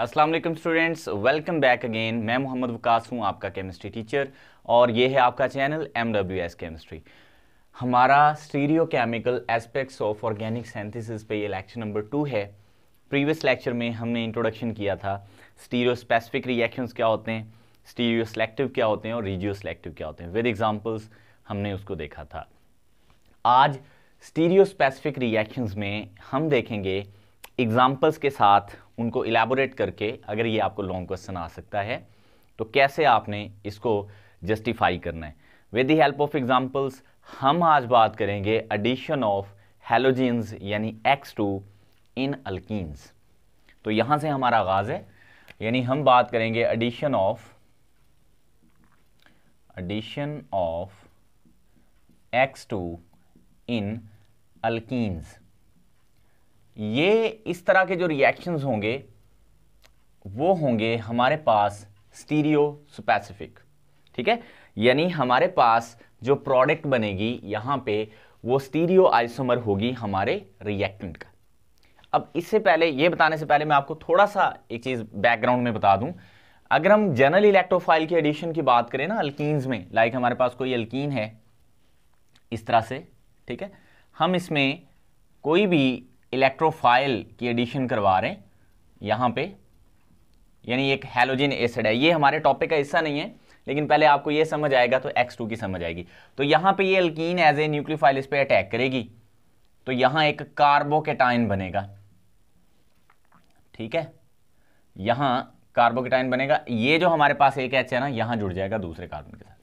Aslam students welcome back again मैं मोहम्मद वकास हूँ आपका केमिस्ट्री टीचर और ये है आपका channel M W S chemistry हमारा stereo chemical aspects of organic synthesis पे ये लेक्चर नंबर टू है प्रीवियस लेक्चर में हमने इंट्रोडक्शन किया था स्टीरियो स्पेसिफिक रिएक्शंस क्या होते हैं स्टीरियो सेलेक्टिव क्या होते हैं और रीजियो सेलेक्टिव क्या होते हैं विद एग्जाम्पल्स हमने उसको देखा था आज स्टीरियो स्पेसिफिक रिएक्शंस में हम देखेंगे एग्जाम्पल्स के साथ उनको इलेबोरेट करके अगर ये आपको लॉन्ग क्वेश्चन आ सकता है तो कैसे आपने इसको जस्टिफाई करना है with the help of examples हम आज बात करेंगे एडिशन ऑफ हेलोजीन्स यानी एक्स टू इन अल्किस तो यहां से हमारा आगाज़ है यानी हम बात करेंगे addition of addition of X two in अल्किस ये इस तरह के जो रिएक्शंस होंगे वो होंगे हमारे पास स्टीरियो स्पेसिफिक ठीक है यानी हमारे पास जो प्रोडक्ट बनेगी यहां पे वो स्टीरियो आइसोमर होगी हमारे रिएक्टेंट का अब इससे पहले ये बताने से पहले मैं आपको थोड़ा सा एक चीज़ बैकग्राउंड में बता दूं अगर हम जनरल इलेक्ट्रोफाइल के एडिशन की बात करें ना अल्किन्स में लाइक हमारे पास कोई अल्किन है इस तरह से ठीक है हम इसमें कोई भी इलेक्ट्रोफाइल की एडिशन करवा रहे हैं यहाँ पे यानी एक हेलोजिन एसिड है ये हमारे टॉपिक का हिस्सा नहीं है लेकिन पहले आपको ये समझ आएगा तो टू की समझ आएगी तो यहाँ पे ये अल्कीन एज ए न्यूक्लियोफाइल इस पर अटैक करेगी तो यहाँ एक कार्बोकेटाइन बनेगा ठीक है यहाँ कार्बोकेटाइन बनेगा ये जो हमारे पास एक एच है ना यहाँ जुड़ जाएगा दूसरे कार्बन के साथ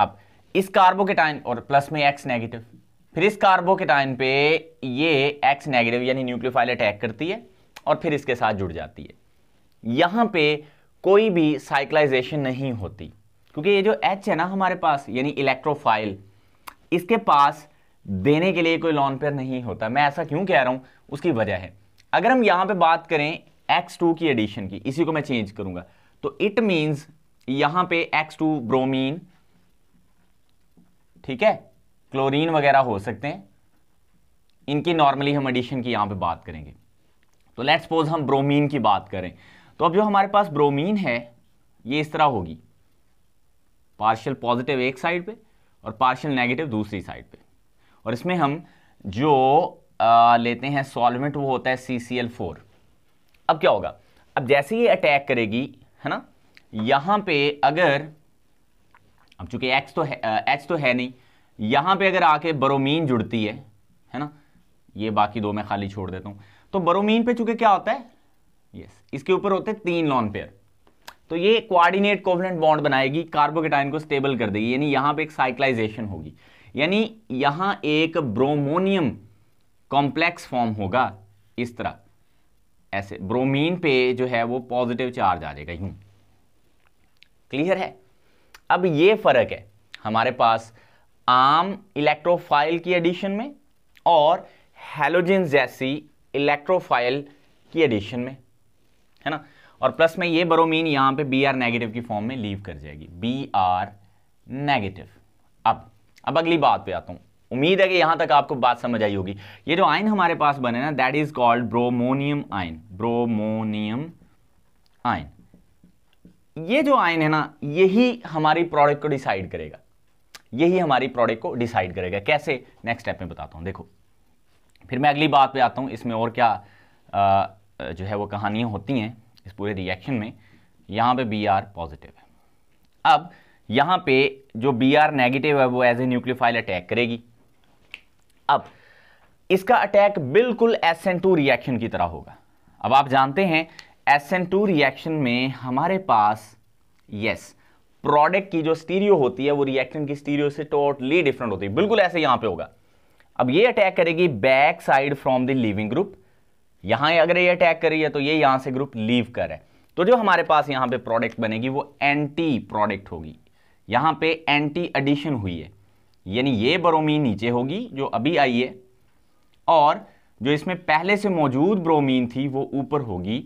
अब इस कार्बोकेटाइन और प्लस में एक्स नेगेटिव फिर इस कार्बोकेटाइन पे ये एक्स नेगेटिव यानी न्यूक्लियोफाइल अटैक करती है और फिर इसके साथ जुड़ जाती है यहाँ पे कोई भी साइक्लाइजेशन नहीं होती क्योंकि ये जो एच है ना हमारे पास यानी इलेक्ट्रोफाइल इसके पास देने के लिए कोई लॉन पेयर नहीं होता मैं ऐसा क्यों कह रहा हूँ उसकी वजह है अगर हम यहाँ पर बात करें एक्स की एडिशन की इसी को मैं चेंज करूंगा तो इट मीन्स यहाँ पे एक्स ब्रोमीन ठीक है क्लोरीन वगैरह हो सकते हैं इनकी नॉर्मली हम एडिशन की यहाँ पे बात करेंगे तो लेट्स सपोज हम ब्रोमीन की बात करें तो अब जो हमारे पास ब्रोमीन है ये इस तरह होगी पार्शियल पॉजिटिव एक साइड पे और पार्शियल नेगेटिव दूसरी साइड पे और इसमें हम जो आ, लेते हैं सॉल्वेंट वो होता है सी सी एल फोर अब क्या होगा अब जैसे ये अटैक करेगी है ना यहाँ पे अगर अब चूंकि एक्स तो है एच तो है नहीं यहां पे अगर आके बरोमीन जुड़ती है है ना ये बाकी दो मैं खाली छोड़ देता हूं तो बरोमीन पे चुके क्या होता है यस इसके ऊपर होते हैं तीन लॉन पेयर तो ये कोऑर्डिनेट कोवलेंट बॉन्ड बनाएगी कार्बोकेटाइन को स्टेबल कर देगी यानी यहां पे एक साइक्लाइजेशन होगी यानी यहां एक ब्रोमोनियम कॉम्प्लेक्स फॉर्म होगा इस तरह ऐसे ब्रोमीन पे जो है वो पॉजिटिव चार्ज आ जाएगा यूं क्लियर है अब ये फर्क है हमारे पास आम इलेक्ट्रोफाइल की एडिशन में और हेलोजिन जैसी इलेक्ट्रोफाइल की एडिशन में है ना और प्लस में ये बरोमीन यहां पे बी आर नेगेटिव की फॉर्म में लीव कर जाएगी बी आर नेगेटिव अब अब अगली बात पे आता हूं उम्मीद है कि यहां तक आपको बात समझ आई होगी ये जो आयन हमारे पास बने ना that is called bromonium ion bromonium ion ये जो आयन है ना यही हमारी प्रोडक्ट को डिसाइड करेगा यही हमारी प्रोडक्ट को डिसाइड करेगा कैसे नेक्स्ट स्टेप में बताता हूँ देखो फिर मैं अगली बात पे आता हूँ इसमें और क्या आ, जो है वो कहानियाँ होती हैं इस पूरे रिएक्शन में यहाँ पे बी आर पॉजिटिव है अब यहाँ पे जो बी आर नेगेटिव है वो एज ए न्यूक्लियोफाइल अटैक करेगी अब इसका अटैक बिल्कुल एस एन टू रिएक्शन की तरह होगा अब आप जानते हैं एस एन टू रिएक्शन में हमारे पास यस प्रोडक्ट की जो स्टीरियो होती है वो रिएक्टेंट की स्टीरियो से टोटली डिफरेंट होती है बिल्कुल ऐसे यहां पे होगा अब ये अटैक करेगी back side from the leaving group यहां अगर ये अटैक करी है तो ये यहां से ग्रुप लीव कर है तो जो हमारे पास यहाँ पे प्रोडक्ट बनेगी वो एंटी प्रोडक्ट होगी यहाँ पे एंटी एडिशन हुई है यानी ये ब्रोमीन नीचे होगी जो अभी आई है और जो इसमें पहले से मौजूद ब्रोमीन थी वो ऊपर होगी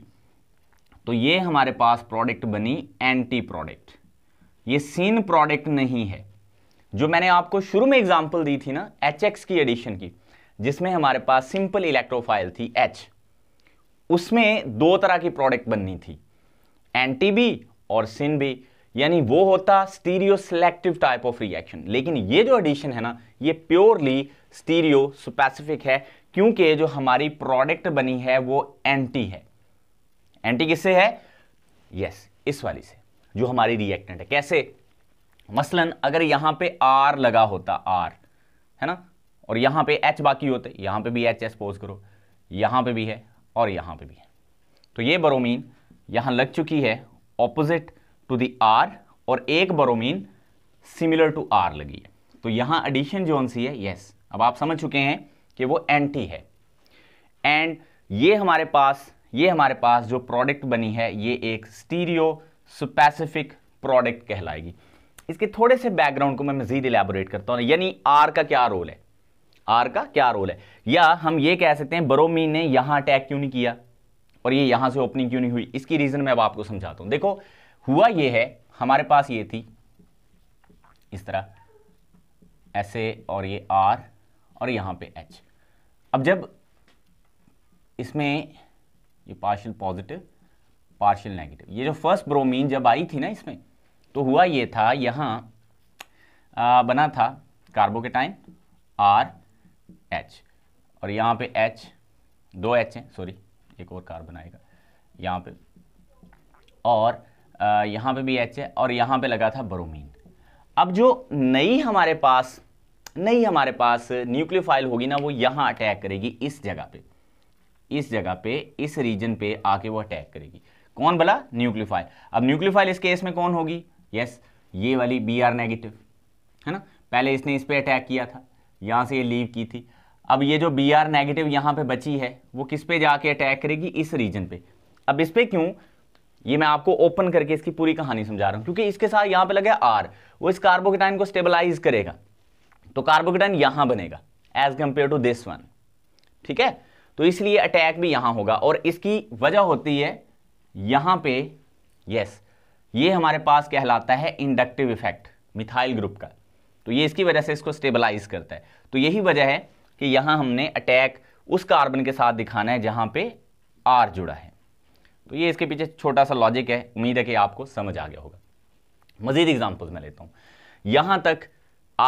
तो ये हमारे पास प्रोडक्ट बनी एंटी प्रोडक्ट ये सीन प्रोडक्ट नहीं है जो मैंने आपको शुरू में एग्जाम्पल दी थी ना एच एक्स की एडिशन की जिसमें हमारे पास सिंपल इलेक्ट्रोफाइल थी एच उसमें दो तरह की प्रोडक्ट बननी थी एंटी बी और सिन बी यानी वो होता stereo selective type of reaction लेकिन ये जो एडिशन है ना ये प्योरली स्टीरियो स्पेसिफिक है क्योंकि जो हमारी प्रोडक्ट बनी है वो एंटी है एंटी किससे है यस yes, इस वाली से जो हमारी रिएक्टेंट है कैसे मसलन अगर यहाँ पे आर लगा होता आर है ना और यहाँ पे एच बाकी होते यहां पे भी एच एस पोज करो यहां पे भी है और यहां पे भी है तो ये बरोमीन यहां लग चुकी है ऑपोजिट टू दी आर और एक बरोमीन सिमिलर टू आर लगी है तो यहां एडिशन जोन सी है यस अब आप समझ चुके हैं कि वो एंटी है एंड ये हमारे पास ये हमारे पास जो प्रोडक्ट बनी है ये एक स्टीरियो स्पेसिफिक प्रोडक्ट कहलाएगी इसके थोड़े से बैकग्राउंड को मैं मजीद इलेबोरेट करता हूं यानी आर का क्या रोल है आर का क्या रोल है या हम ये कह सकते हैं बरोमीन ने यहां अटैक क्यों नहीं किया और ये यहां से ओपनिंग क्यों नहीं हुई इसकी रीज़न मैं अब आपको समझाता हूं देखो हुआ ये है हमारे पास ये थी इस तरह ऐसे और ये आर और यहां पे एच अब जब इसमें ये पार्शियल पॉजिटिव पार्शियल नेगेटिव ये जो फर्स्ट ब्रोमीन जब आई थी ना इसमें तो हुआ ये था यहाँ बना था कार्बो के टाइम आर एच और यहाँ पे एच दो एच हैं सॉरी एक और कार्बन आएगा यहाँ पे और यहाँ पे भी एच है और यहाँ पे लगा था ब्रोमीन अब जो नई हमारे पास नई हमारे पास न्यूक्लियोफाइल होगी ना वो यहाँ अटैक करेगी इस जगह पे इस जगह पे इस रीजन पे आके वो अटैक करेगी कौन बोला न्यूक्लियोफाइल अब न्यूक्लियोफाइल इस केस में कौन होगी यस yes, ये वाली बी आर नेगेटिव है ना पहले इसने इस पर अटैक किया था यहाँ से ये लीव की थी अब ये जो बी आर नेगेटिव यहाँ पे बची है वो किस पे जाके अटैक करेगी इस रीजन पे अब इस पर क्यों ये मैं आपको ओपन करके इसकी पूरी कहानी समझा रहा हूँ क्योंकि इसके साथ यहाँ पे लगे आर वो इस कार्बोकेटाइन को स्टेबलाइज करेगा तो कार्बोकेटाइन यहाँ बनेगा as compared to this one ठीक है तो इसलिए अटैक भी यहाँ होगा और इसकी वजह होती है यहां पे यस ये हमारे पास कहलाता है इंडक्टिव इफेक्ट मिथाइल ग्रुप का तो ये इसकी वजह से इसको स्टेबलाइज करता है तो यही वजह है कि यहां हमने अटैक उस कार्बन के साथ दिखाना है जहां पे आर जुड़ा है तो ये इसके पीछे छोटा सा लॉजिक है उम्मीद है कि आपको समझ आ गया होगा मजीद एग्जाम्पल मैं लेता हूं यहां तक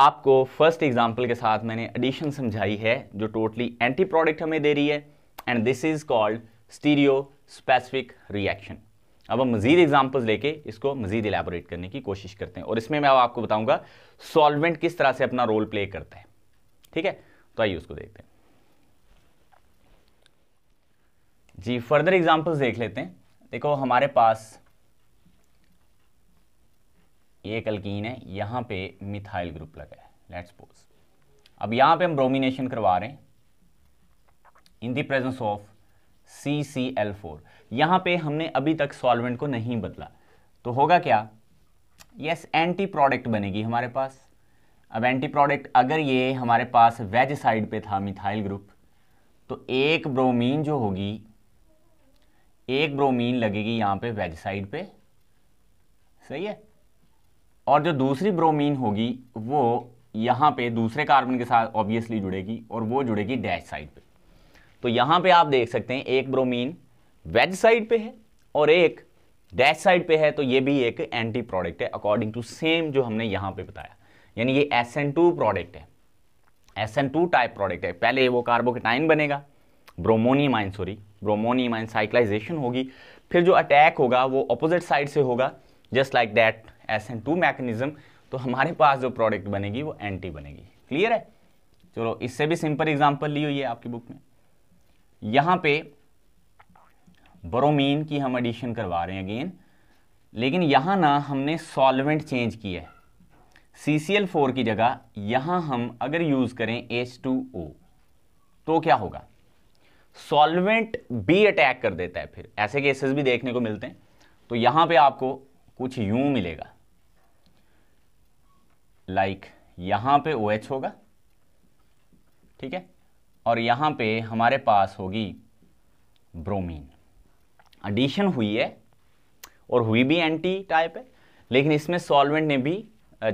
आपको फर्स्ट एग्जाम्पल के साथ मैंने एडिशन समझाई है जो टोटली एंटी प्रोडक्ट हमें दे रही है and this is called stereo specific reaction अब हम मजीद एग्जाम्पल्स लेके इसको मजीद एलेबोरेट करने की कोशिश करते हैं और इसमें मैं आपको बताऊंगा सॉल्वेंट किस तरह से अपना रोल प्ले करता है ठीक है तो आइए उसको देखते हैं जी फर्दर एग्जाम्पल्स देख लेते हैं देखो हमारे पास ये एक है यहां पे मिथाइल ग्रुप लगा है लेट्स सपोज अब यहां पे हम ब्रोमिनेशन करवा रहे हैं in the presence of C C L four यहाँ पर हमने अभी तक सॉल्वेंट को नहीं बदला तो होगा क्या यस एंटी प्रोडक्ट बनेगी हमारे पास अब एंटी प्रोडक्ट अगर ये हमारे पास वेज साइड पे था मिथाइल ग्रुप तो एक ब्रोमीन जो होगी एक ब्रोमीन लगेगी यहाँ पे वेज साइड पे सही है और जो दूसरी ब्रोमीन होगी वो यहाँ पे दूसरे कार्बन के साथ ऑब्वियसली जुड़ेगी और वो जुड़ेगी डैश साइड पे तो यहां पे आप देख सकते हैं एक ब्रोमीन वेज साइड पे है और एक डैश साइड पे है तो ये भी एक एंटी प्रोडक्ट है अकॉर्डिंग टू सेम जो हमने यहां पे बताया यानी ये एस एन टू प्रोडक्ट है S N two type product है पहले वो कार्बोकेटाइन बनेगा ब्रोमोनियम आइन सॉरी ब्रोमोनियम आइन साइक्लाइजेशन होगी फिर जो अटैक होगा वो अपोजिट साइड से होगा just like that S N two mechanism तो हमारे पास जो प्रोडक्ट बनेगी वो एंटी बनेगी क्लियर है चलो इससे भी सिंपल एग्जाम्पल ली हुई है आपकी बुक में यहां पे ब्रोमीन की हम एडिशन करवा रहे हैं अगेन लेकिन यहां ना हमने सॉल्वेंट चेंज किया है सी सी एल फोर की जगह यहां हम अगर यूज़ करें एच टू ओ तो क्या होगा सॉल्वेंट भी अटैक कर देता है फिर ऐसे केसेस भी देखने को मिलते हैं तो यहां पे आपको कुछ यूं मिलेगा लाइक like, यहां पे ओ OH होगा ठीक है और यहाँ पे हमारे पास होगी ब्रोमीन एडिशन हुई है और हुई भी एंटी टाइप है लेकिन इसमें सॉल्वेंट ने भी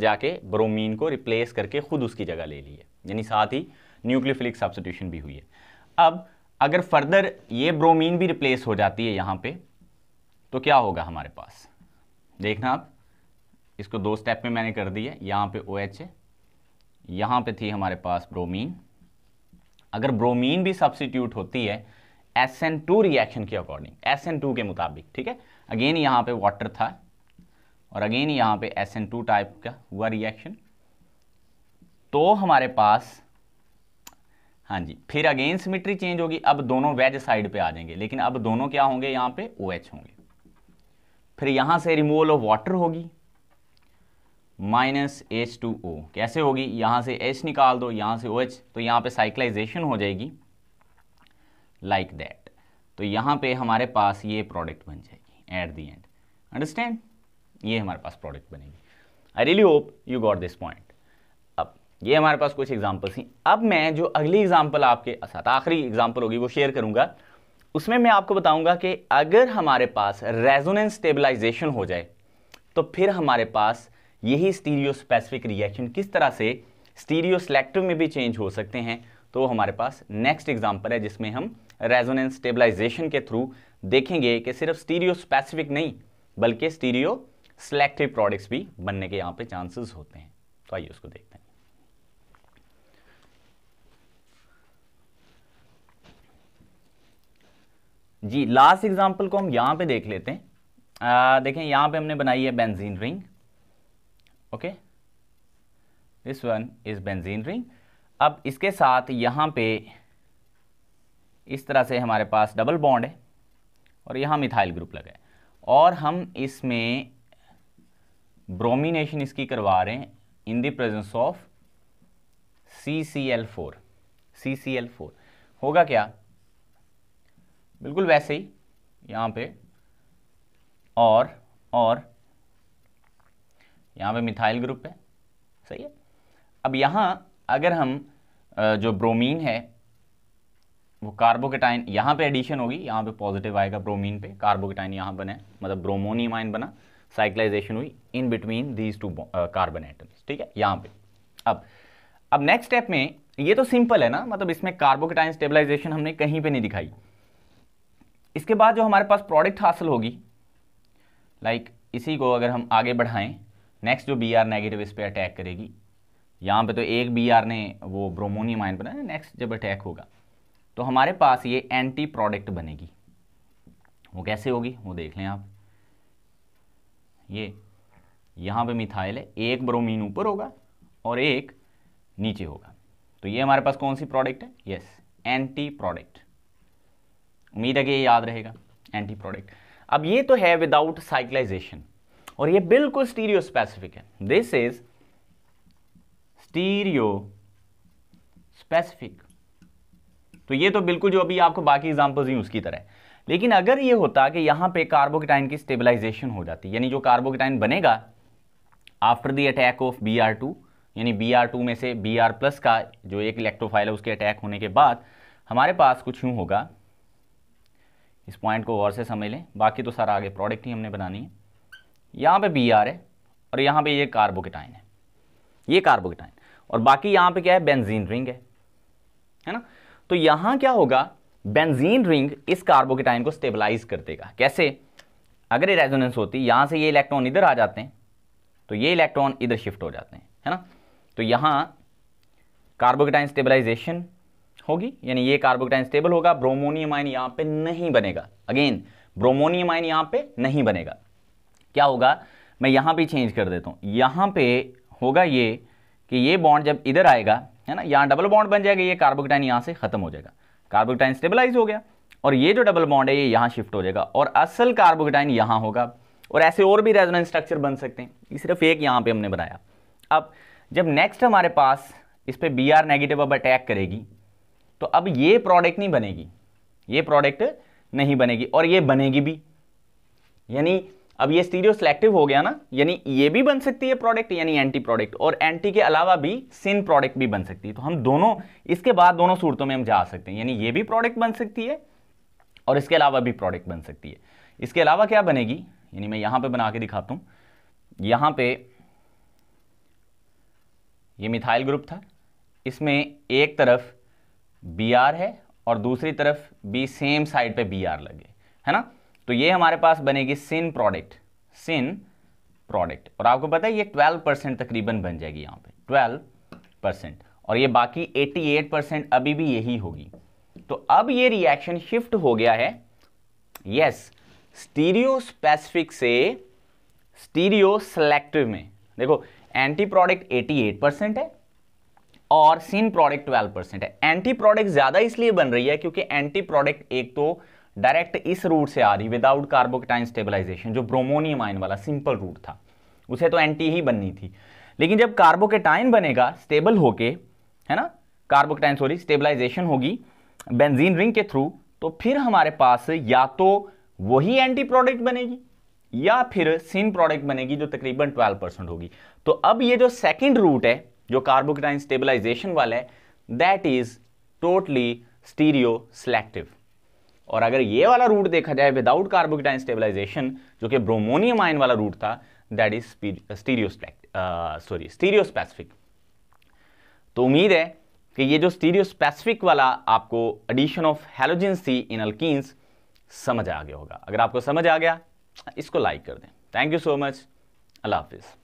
जाके ब्रोमीन को रिप्लेस करके खुद उसकी जगह ले ली है यानी साथ ही न्यूक्लियोफिलिक सब्सटीट्यूशन भी हुई है अब अगर फर्दर ये ब्रोमीन भी रिप्लेस हो जाती है यहाँ पे तो क्या होगा हमारे पास देखना आप इसको दो स्टेप में मैंने कर दी है यहाँ पे ओ OH है यहाँ पे थी हमारे पास ब्रोमीन अगर ब्रोमीन भी सब्सिट्यूट होती है एस एन टू रिएक्शन के अकॉर्डिंग एस एन टू के मुताबिक ठीक है अगेन यहाँ पे वाटर था और अगेन यहाँ पे एस एन टू टाइप का हुआ रिएक्शन तो हमारे पास हाँ जी फिर अगेन सिमिट्री चेंज होगी अब दोनों वेज साइड पे आ जाएंगे लेकिन अब दोनों क्या होंगे यहाँ पे ओ OH होंगे फिर यहाँ से रिमूवल ऑफ वाटर होगी माइनस एच टू ओ कैसे होगी यहाँ से H निकाल दो यहाँ से ओ OH तो यहाँ पे साइक्लाइजेशन हो जाएगी लाइक like दैट तो यहाँ पे हमारे पास ये प्रोडक्ट बन जाएगी एट दी एंड अंडरस्टैंड ये हमारे पास प्रोडक्ट बनेगी I really hope you got this point अब ये हमारे पास कुछ एग्जाम्पल्स हैं अब मैं जो अगली एग्जाम्पल आपके साथ आखिरी एग्जाम्पल होगी वो शेयर करूँगा उसमें मैं आपको बताऊँगा कि अगर हमारे पास रेजोनेंस स्टेबलाइजेशन हो जाए तो फिर हमारे पास यही स्टीरियो स्पेसिफिक रिएक्शन किस तरह से स्टीरियो सेलेक्टिव में भी चेंज हो सकते हैं तो हमारे पास नेक्स्ट एग्जाम्पल है जिसमें हम रेजोनेंस स्टेबलाइजेशन के थ्रू देखेंगे कि सिर्फ स्टीरियो स्पेसिफिक नहीं बल्कि स्टीरियो सेलेक्टिव प्रोडक्ट्स भी बनने के यहाँ पे चांसेस होते हैं तो आइए उसको देखते हैं जी लास्ट एग्जाम्पल को हम यहाँ पे देख लेते हैं आ, देखें यहाँ पे हमने बनाई है benzene ring okay this one is benzene ring अब इसके साथ यहाँ पे इस तरह से हमारे पास डबल बॉन्ड है और यहाँ मिथाइल ग्रुप लगा है और हम इसमें ब्रोमिनेशन इसकी करवा रहे हैं in the presence of C C L four C C L four होगा क्या बिल्कुल वैसे ही यहाँ पे और और यहाँ पे मिथाइल ग्रुप है सही है अब यहाँ अगर हम जो ब्रोमीन है वो कार्बोकेटाइन यहाँ पे एडिशन होगी यहाँ पे पॉजिटिव आएगा ब्रोमीन पे कार्बोकेटाइन यहाँ बना मतलब ब्रोमोनियम आइन बना साइक्लाइजेशन हुई in between these two carbon atoms ठीक है यहाँ पे अब अब नेक्स्ट स्टेप में ये तो सिंपल है ना मतलब इसमें कार्बोकेटाइन स्टेबलाइजेशन हमने कहीं पर नहीं दिखाई इसके बाद जो हमारे पास प्रोडक्ट हासिल होगी लाइक like, इसी को अगर हम आगे बढ़ाएं नेक्स्ट जो बी आर नेगेटिव इस पर अटैक करेगी यहाँ पे तो एक बी आर ने वो ब्रोमोनियम आयन बनाया नेक्स्ट जब अटैक होगा तो हमारे पास ये एंटी प्रोडक्ट बनेगी वो कैसे होगी वो देख लें आप ये यहाँ पे मिथाइल है एक ब्रोमीन ऊपर होगा और एक नीचे होगा तो ये हमारे पास कौन सी प्रोडक्ट है यस एंटी प्रोडक्ट उम्मीद है कि ये याद रहेगा एंटी प्रोडक्ट अब ये तो है विदाउट साइक्लाइजेशन और ये बिल्कुल स्टीरियो स्पेसिफिक है दिस इज स्टीरियो स्पेसिफिक तो ये तो बिल्कुल जो अभी आपको बाकी एग्जांपल्स ही उसकी तरह है लेकिन अगर ये होता कि यहां पे कार्बोकेटाइन की स्टेबलाइजेशन हो जाती यानी जो कार्बोकेटाइन बनेगा after the attack of B R two यानी बी आर टू में से बी आर प्लस का जो एक इलेक्ट्रोफाइल है उसके अटैक होने के बाद हमारे पास कुछ यूं होगा इस पॉइंट को और से समझ लें बाकी तो सारा आगे प्रोडक्ट ही हमने बनानी है यहाँ पे बी आर है और यहाँ पे ये कार्बोकेटाइन है ये कार्बोकेटाइन और बाकी यहाँ पे क्या है बेंजीन रिंग है है ना तो यहाँ क्या होगा बेंजीन रिंग इस कार्बोकेटाइन को स्टेबलाइज कर देगा कैसे अगर ये रेजोनेंस होती यहाँ से ये इलेक्ट्रॉन इधर आ जाते हैं तो ये इलेक्ट्रॉन इधर शिफ्ट हो जाते हैं है ना तो यहाँ कार्बोकेटाइन स्टेबलाइजेशन होगी यानी ये कार्बोकेटाइन स्टेबल होगा ब्रोमोनियम आइन यहाँ पे नहीं बनेगा अगेन ब्रोमोनियम आइन यहाँ पे नहीं बनेगा क्या होगा मैं यहाँ पे चेंज कर देता हूँ यहाँ पे होगा ये कि ये बॉन्ड जब इधर आएगा है ना यहाँ डबल बॉन्ड बन जाएगा ये कार्बोकटाइन यहाँ से खत्म हो जाएगा कार्बोकटाइन स्टेबलाइज हो गया और ये जो डबल बॉन्ड है ये यहाँ शिफ्ट हो जाएगा और असल कार्बोकटाइन यहाँ होगा और ऐसे और भी रेजोनेंस स्ट्रक्चर बन सकते हैं ये सिर्फ एक यहाँ पर हमने बनाया अब जब नेक्स्ट हमारे पास इस पर बी आर नेगेटिव अब अटैक करेगी तो अब ये प्रोडक्ट नहीं बनेगी ये प्रोडक्ट नहीं बनेगी और ये बनेगी भी यानी अब ये स्टीरियो सिलेक्टिव हो गया ना यानी ये भी बन सकती है प्रोडक्ट यानी एंटी प्रोडक्ट और एंटी के अलावा भी सिन प्रोडक्ट भी बन सकती है तो हम दोनों इसके बाद दोनों सूरतों में हम जा सकते हैं यानी ये भी प्रोडक्ट बन सकती है और इसके अलावा भी प्रोडक्ट बन सकती है इसके अलावा क्या बनेगी यानी मैं यहां पर बना के दिखाता हूं यहां पर यह मिथाइल ग्रुप था इसमें एक तरफ बी आर है और दूसरी तरफ भी सेम साइड पर बी आर लगे है ना तो ये हमारे पास बनेगी सिन प्रोडक्ट सिन प्रोडक्ट और आपको पता है ये 12 परसेंट तकरीबन बन जाएगी यहाँ पे 12 परसेंट और ये बाकी 88 परसेंट अभी भी यही होगी तो अब ये रिएक्शन शिफ्ट हो गया है यस स्टीरियो स्पेसिफिक से स्टीरियो सेलेक्टिव में देखो एंटी प्रोडक्ट 88 परसेंट है और सिन प्रोडक्ट 12 परसेंट है एंटी प्रोडक्ट ज़्यादा इसलिए बन रही है क्योंकि एंटी प्रोडक्ट एक तो डायरेक्ट इस रूट से आ रही विदाउट कार्बोकेटाइन स्टेबलाइजेशन जो ब्रोमोनियम आयन वाला सिंपल रूट था उसे तो एंटी ही बननी थी लेकिन जब कार्बोकेटाइन बनेगा स्टेबल होके है ना कार्बोकेटाइन सॉरी स्टेबलाइजेशन होगी बेंजीन रिंग के थ्रू तो फिर हमारे पास या तो वही एंटी प्रोडक्ट बनेगी या फिर सिन प्रोडक्ट बनेगी जो तकरीबन 12 परसेंट होगी तो अब ये जो सेकंड रूट है जो कार्बोकेटाइन स्टेबलाइजेशन वाला है that is totally stereo selective और अगर ये वाला रूट देखा जाए विदाउट कार्बोकिटाइन स्टेबलाइजेशन जो कि ब्रोमोनियम आयन वाला रूट था that is stereo sorry stereo specific तो उम्मीद है कि ये जो स्टीरियोस्पेसिफिक वाला आपको addition of halogens in अल्किस समझ आ गया होगा अगर आपको समझ आ गया इसको लाइक कर दें थैंक यू सो मच अल्लाह हाफिज़